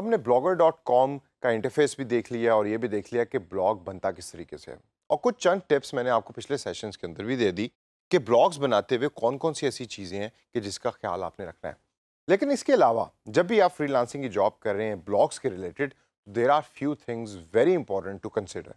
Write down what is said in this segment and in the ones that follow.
हमने blogger dot com का interface भी देख लिया और ये भी देख लिया कि ब्लॉग बनता किस तरीके से है और कुछ चंद टिप्स मैंने आपको पिछले सेशंस के अंदर भी दे दी कि ब्लॉग्स बनाते हुए कौन कौन सी ऐसी चीज़ें हैं कि जिसका ख्याल आपने रखना है लेकिन इसके अलावा जब भी आप फ्रीलांसिंग की जॉब कर रहे हैं ब्लॉग्स के related there are few things very important to consider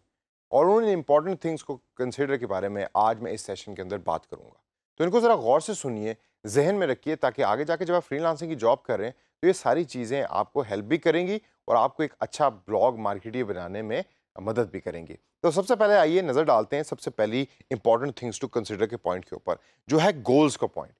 और उन इंपॉर्टेंट थिंग्स को कंसिडर के बारे में आज मैं इस सेशन के अंदर बात करूँगा तो इनको ज़रा गौर से सुनिए जहन में रखिए ताकि आगे जाके जब आप फ्रीलांसिंग की जॉब कर रहे हैं तो ये सारी चीज़ें आपको हेल्प भी करेंगी और आपको एक अच्छा ब्लॉग मार्केटियर बनाने में मदद भी करेंगी तो सबसे पहले आइए नज़र डालते हैं सबसे पहली इंपॉर्टेंट थिंग्स टू कंसिडर के पॉइंट के ऊपर जो है गोल्स का पॉइंट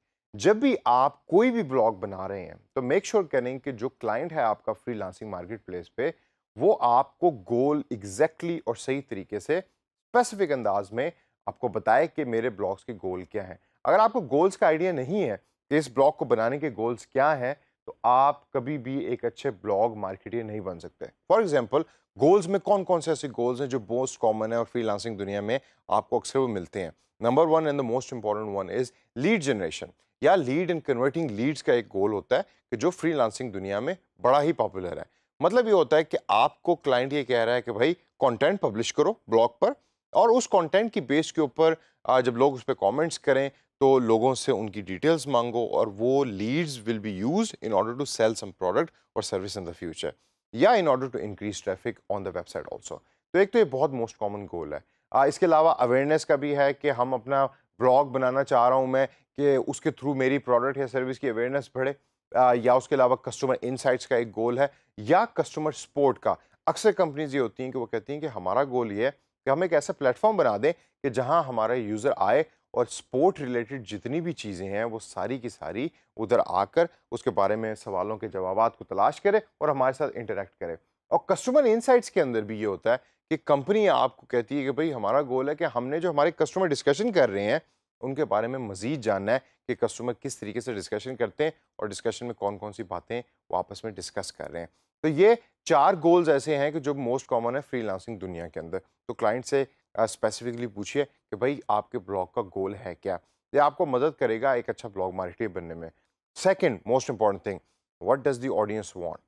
जब भी आप कोई भी ब्लॉग बना रहे हैं तो मेक श्योर sure करें कि जो क्लाइंट है आपका फ्री लांसिंग मार्केट प्लेस पे वो आपको गोल एग्जैक्टली exactly और सही तरीके से स्पेसिफिक अंदाज में आपको बताए कि मेरे ब्लॉग्स के गोल क्या हैं अगर आपको गोल्स का आइडिया नहीं है कि इस ब्लॉग को बनाने के गोल्स क्या हैं तो आप कभी भी एक अच्छे ब्लॉग मार्केटियर नहीं बन सकते फॉर एग्जाम्पल गोल्स में कौन कौन से ऐसे गोल्स हैं जो मोस्ट कॉमन है और फ्री दुनिया में आपको अक्सर वो मिलते हैं number one and the most important one is lead generation या लीड इन कन्वर्टिंग लीड्स का एक गोल होता है कि जो फ्री दुनिया में बड़ा ही पॉपुलर है मतलब ये होता है कि आपको क्लाइंट ये कह रहा है कि भाई कंटेंट पब्लिश करो ब्लॉग पर और उस कंटेंट की बेस के ऊपर जब लोग उस पर कमेंट्स करें तो लोगों से उनकी डिटेल्स मांगो और वो leads will be use in order to sell some product और सर्विस इन द फ्यूचर या in order to increase traffic on the website also तो एक तो ये बहुत मोस्ट कॉमन गोल है आ, इसके अलावा अवेयरनेस का भी है कि हम अपना ब्लॉग बनाना चाह रहा हूँ मैं कि उसके थ्रू मेरी प्रोडक्ट या सर्विस की अवेयरनेस बढ़े आ, या उसके अलावा कस्टमर इनसाइट्स का एक गोल है या कस्टमर सपोर्ट का अक्सर कंपनीज ये होती हैं कि वो कहती हैं कि हमारा गोल ये है कि हम एक ऐसा प्लेटफॉर्म बना दें कि जहाँ हमारे यूज़र आए और स्पोर्ट रिलेटेड जितनी भी चीज़ें हैं वो सारी की सारी उधर आकर उसके बारे में सवालों के जवाब को तलाश करें और हमारे साथ इंटरेक्ट करें और कस्टमर इनसाइट्स के अंदर भी ये होता है कि कंपनी आपको कहती है कि भाई हमारा गोल है कि हमने जो हमारे कस्टमर डिस्कशन कर रहे हैं उनके बारे में मज़ीद जानना है कि कस्टमर किस तरीके से डिस्कशन करते हैं और डिस्कशन में कौन कौन सी बातें वो आपस में डिस्कस कर रहे हैं तो ये चार गोल्स ऐसे हैं कि जो मोस्ट कॉमन है फ्रीलांसिंग दुनिया के अंदर तो क्लाइंट से स्पेसिफिकली पूछिए कि भाई आपके ब्लॉग का गोल है क्या ये आपको मदद करेगा एक अच्छा ब्लॉग मार्केटर बनने में second most important thing what does the audience want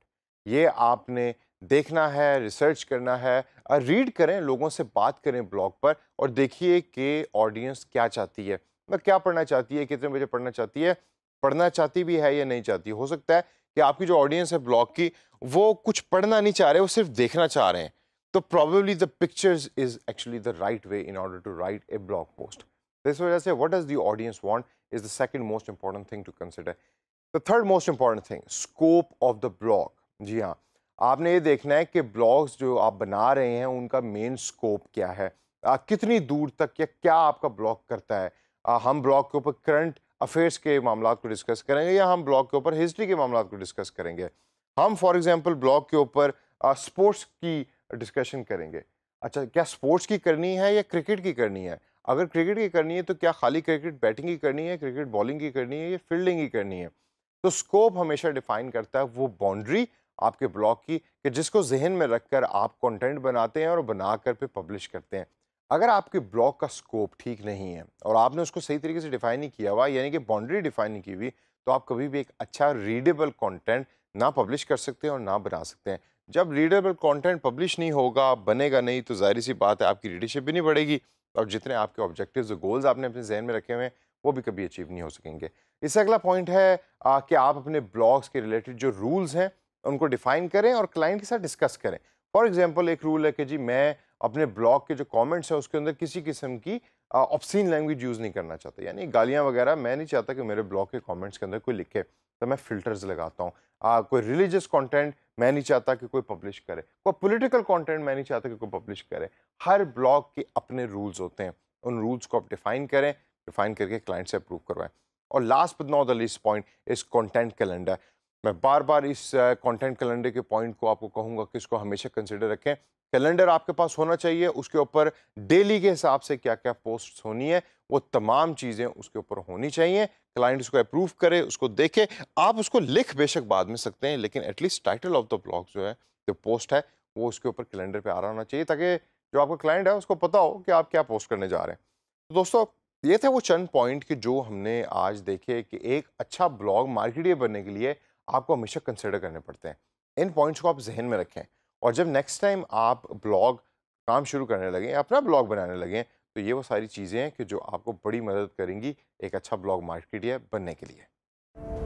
ये आपने देखना है रिसर्च करना है रीड करें लोगों से बात करें ब्लॉग पर और देखिए कि ऑडियंस क्या चाहती है मतलब क्या पढ़ना चाहती है कितने बजे पढ़ना चाहती है पढ़ना चाहती भी है या नहीं चाहती हो सकता है कि आपकी जो ऑडियंस है ब्लॉग की वो कुछ पढ़ना नहीं चाह रहे वो सिर्फ देखना चाह रहे हैं तो probably the pictures is actually the right way in order to write a blog post इस वजह से what is the audience want is the second most important thing to consider the third most important thing scope of the blog जी हाँ आपने ये देखना है कि ब्लॉग्स जो आप बना रहे हैं उनका मेन स्कोप क्या है आ, कितनी दूर तक या क्या आपका ब्लॉग करता है आ, हम ब्लॉग के ऊपर करंट अफेयर्स के मामला को डिस्कस करेंगे या हम ब्लॉग के ऊपर हिस्ट्री के मामला को डिस्कस करेंगे हम फॉर एग्जांपल ब्लॉग के ऊपर स्पोर्ट्स की डिस्कशन करेंगे अच्छा क्या स्पोर्ट्स की करनी है या क्रिकेट की करनी है अगर क्रिकेट की करनी है तो क्या खाली क्रिकेट बैटिंग की करनी है क्रिकेट बॉलिंग की करनी है या फील्डिंग की करनी है तो स्कोप हमेशा डिफाइन करता है वो बाउंड्री आपके ब्लॉग की कि जिसको जहन में रखकर आप कंटेंट बनाते हैं और बनाकर पे पब्लिश करते हैं अगर आपके ब्लॉग का स्कोप ठीक नहीं है और आपने उसको सही तरीके से डिफाइन नहीं किया हुआ यानी कि बाउंड्री डिफाइन नहीं की हुई तो आप कभी भी एक अच्छा रीडेबल कंटेंट ना पब्लिश कर सकते हैं और ना बना सकते हैं जब रीडेबल कंटेंट पब्लिश नहीं होगा बनेगा नहीं तो जाहिर सी बात है आपकी रीडरशिप भी नहीं बढ़ेगी और जितने आपके ऑब्जेक्टिव्स और गोल्स आपने अपने जहन में रखे हुए हैं वो भी कभी अचीव नहीं हो सकेंगे इससे अगला पॉइंट है आ, कि आप अपने ब्लॉग्स के रिलेटेड जो रूल्स हैं उनको डिफाइन करें और क्लाइंट के साथ डिस्कस करें फॉर एग्जाम्पल एक रूल है कि जी मैं अपने ब्लॉग के जो कॉमेंट्स हैं उसके अंदर किसी किस्म की ऑप्शीन लैंग्वेज यूज़ नहीं करना चाहता यानी गालियाँ वगैरह मैं नहीं चाहता कि मेरे ब्लॉग के कॉमेंट्स के अंदर कोई लिखे तो मैं फ़िल्टर्स लगाता हूँ कोई रिलीजियस कंटेंट मैं नहीं चाहता कि कोई पब्लिश करे कोई पॉलिटिकल कंटेंट मैं नहीं चाहता कि कोई पब्लिश करे हर ब्लॉग के अपने रूल्स होते हैं उन रूल्स को आप डिफ़ाइन करें डिफ़ाइन करके क्लाइंट से अप्रूव करवाएं और last but not the least point is content calendar मैं बार बार इस कंटेंट कैलेंडर के पॉइंट को आपको कहूँगा कि इसको हमेशा कंसिडर रखें कैलेंडर आपके पास होना चाहिए उसके ऊपर डेली के हिसाब से क्या क्या पोस्ट होनी है वो तमाम चीज़ें उसके ऊपर होनी चाहिए क्लाइंट उसको अप्रूव करे उसको देखे आप उसको लिख बेशक बाद में सकते हैं लेकिन at least title of the blog जो है जो पोस्ट है वो उसके ऊपर कैलेंडर पे आ रहा होना चाहिए ताकि जो आपका क्लाइंट है उसको पता हो कि आप क्या पोस्ट करने जा रहे हैं तो दोस्तों ये थे वो चंद पॉइंट कि जो हमने आज देखे कि एक अच्छा ब्लॉग मार्केटियर बनने के लिए आपको हमेशा कंसिडर करने पड़ते हैं इन पॉइंट्स को आप जहन में रखें और जब नेक्स्ट टाइम आप ब्लॉग काम शुरू करने लगें अपना ब्लॉग बनाने लगें तो ये वो सारी चीज़ें हैं कि जो आपको बड़ी मदद करेंगी एक अच्छा ब्लॉग मार्केट या बनने के लिए